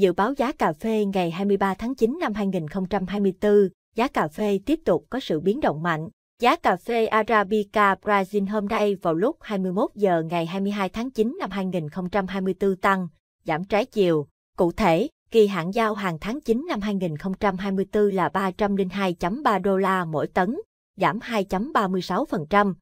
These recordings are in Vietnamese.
Dự báo giá cà phê ngày 23 tháng 9 năm 2024, giá cà phê tiếp tục có sự biến động mạnh. Giá cà phê Arabica Brazil hôm nay vào lúc 21 giờ ngày 22 tháng 9 năm 2024 tăng, giảm trái chiều. Cụ thể, kỳ hạn giao hàng tháng 9 năm 2024 là 302.3 đô la mỗi tấn, giảm 2.36%.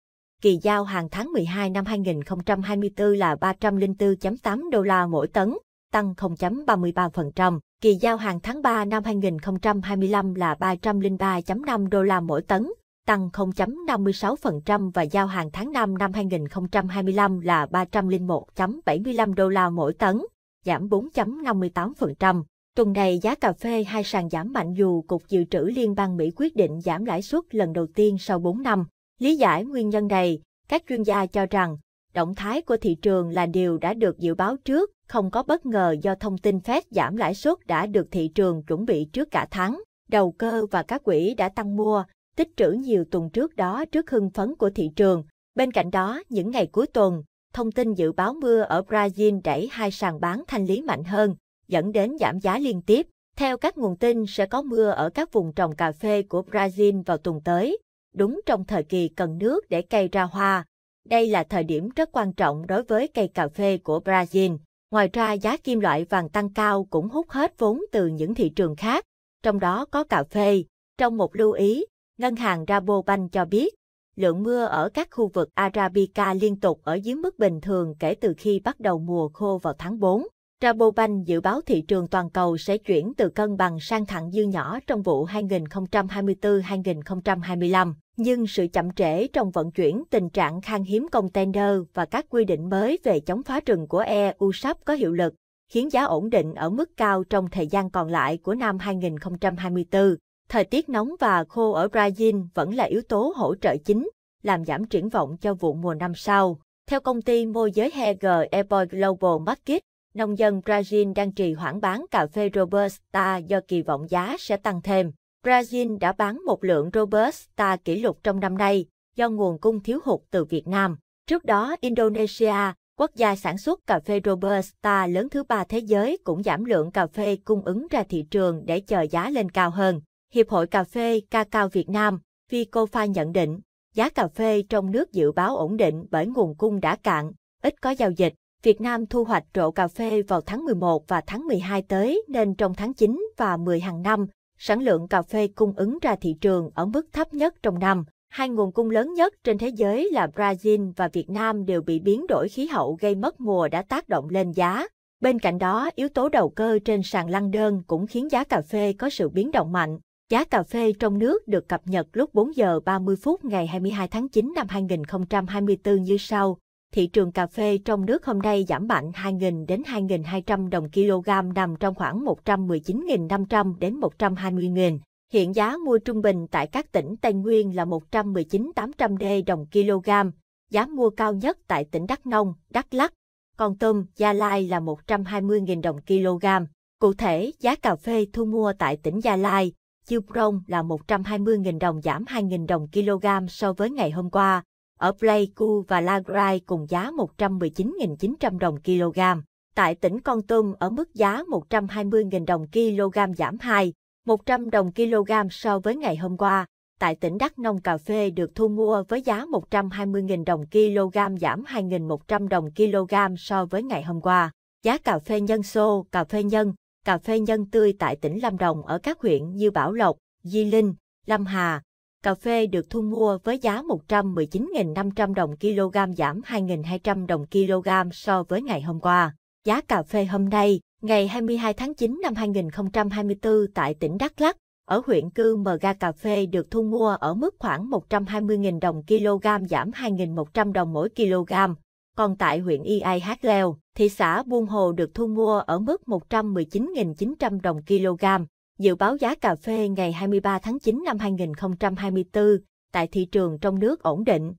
Kỳ giao hàng tháng 12 năm 2024 là 304.8 đô la mỗi tấn, tăng 0.33%. Kỳ giao hàng tháng 3 năm 2025 là 303.5 đô la mỗi tấn, tăng 0.56% và giao hàng tháng 5 năm 2025 là 301.75 đô la mỗi tấn, giảm 4.58%. Tuần này giá cà phê hai sàn giảm mạnh dù Cục Dự trữ Liên bang Mỹ quyết định giảm lãi suất lần đầu tiên sau 4 năm. Lý giải nguyên nhân này, các chuyên gia cho rằng động thái của thị trường là điều đã được dự báo trước, không có bất ngờ do thông tin Fed giảm lãi suất đã được thị trường chuẩn bị trước cả tháng. Đầu cơ và các quỹ đã tăng mua, tích trữ nhiều tuần trước đó trước hưng phấn của thị trường. Bên cạnh đó, những ngày cuối tuần, thông tin dự báo mưa ở Brazil đẩy hai sàn bán thanh lý mạnh hơn, dẫn đến giảm giá liên tiếp. Theo các nguồn tin sẽ có mưa ở các vùng trồng cà phê của Brazil vào tuần tới, đúng trong thời kỳ cần nước để cây ra hoa. Đây là thời điểm rất quan trọng đối với cây cà phê của Brazil. Ngoài ra giá kim loại vàng tăng cao cũng hút hết vốn từ những thị trường khác, trong đó có cà phê. Trong một lưu ý, ngân hàng Rabobank cho biết, lượng mưa ở các khu vực Arabica liên tục ở dưới mức bình thường kể từ khi bắt đầu mùa khô vào tháng 4. Rabobank dự báo thị trường toàn cầu sẽ chuyển từ cân bằng sang thặng dư nhỏ trong vụ 2024-2025, nhưng sự chậm trễ trong vận chuyển tình trạng khan hiếm container và các quy định mới về chống phá rừng của EU sắp có hiệu lực, khiến giá ổn định ở mức cao trong thời gian còn lại của năm 2024. Thời tiết nóng và khô ở Brazil vẫn là yếu tố hỗ trợ chính, làm giảm triển vọng cho vụ mùa năm sau. Theo công ty môi giới Heger Airboy Global Market, nông dân Brazil đang trì hoãn bán cà phê Robusta do kỳ vọng giá sẽ tăng thêm. Brazil đã bán một lượng Robusta kỷ lục trong năm nay do nguồn cung thiếu hụt từ Việt Nam. Trước đó, Indonesia, quốc gia sản xuất cà phê Robusta lớn thứ ba thế giới cũng giảm lượng cà phê cung ứng ra thị trường để chờ giá lên cao hơn. Hiệp hội Cà phê Cacao Việt Nam, Vicofa nhận định, giá cà phê trong nước dự báo ổn định bởi nguồn cung đã cạn, ít có giao dịch. Việt Nam thu hoạch rộ cà phê vào tháng 11 và tháng 12 tới nên trong tháng 9 và 10 hàng năm, sản lượng cà phê cung ứng ra thị trường ở mức thấp nhất trong năm. Hai nguồn cung lớn nhất trên thế giới là Brazil và Việt Nam đều bị biến đổi khí hậu gây mất mùa đã tác động lên giá. Bên cạnh đó, yếu tố đầu cơ trên sàn lăn đơn cũng khiến giá cà phê có sự biến động mạnh. Giá cà phê trong nước được cập nhật lúc 4 giờ 30 phút ngày 22 tháng 9 năm 2024 như sau thị trường cà phê trong nước hôm nay giảm mạnh 2.000 đến 2.200 đồng kg nằm trong khoảng 119.500 đến 120.000. Hiện giá mua trung bình tại các tỉnh Tây Nguyên là 119-800 đồng kg, giá mua cao nhất tại tỉnh Đắk Nông, Đắk Lắk, còn tôm Gia Lai là 120.000 đồng kg. Cụ thể, giá cà phê thu mua tại tỉnh Gia Lai, Chiêu Prong là 120.000 đồng giảm 2.000 đồng kg so với ngày hôm qua ở Pleiku và Lagrai cùng giá 119.900 đồng kg. Tại tỉnh Con Tum ở mức giá 120.000 đồng kg giảm 2, 100 đồng kg so với ngày hôm qua. Tại tỉnh Đắk Nông cà phê được thu mua với giá 120.000 đồng kg giảm 2.100 đồng kg so với ngày hôm qua. Giá cà phê nhân xô, cà phê nhân, cà phê nhân tươi tại tỉnh Lâm Đồng ở các huyện như Bảo Lộc, Di Linh, Lâm Hà, cà phê được thu mua với giá 119.500 đồng kg giảm 2.200 đồng kg so với ngày hôm qua. Giá cà phê hôm nay, ngày 22 tháng 9 năm 2024 tại tỉnh Đắk Lắk, ở huyện Cư Mờ Ga Cà Phê được thu mua ở mức khoảng 120.000 đồng kg giảm 2.100 đồng mỗi kg. Còn tại huyện Iai Hát Leo, thị xã Buôn Hồ được thu mua ở mức 119.900 đồng kg, Dự báo giá cà phê ngày 23 tháng 9 năm 2024 tại thị trường trong nước ổn định.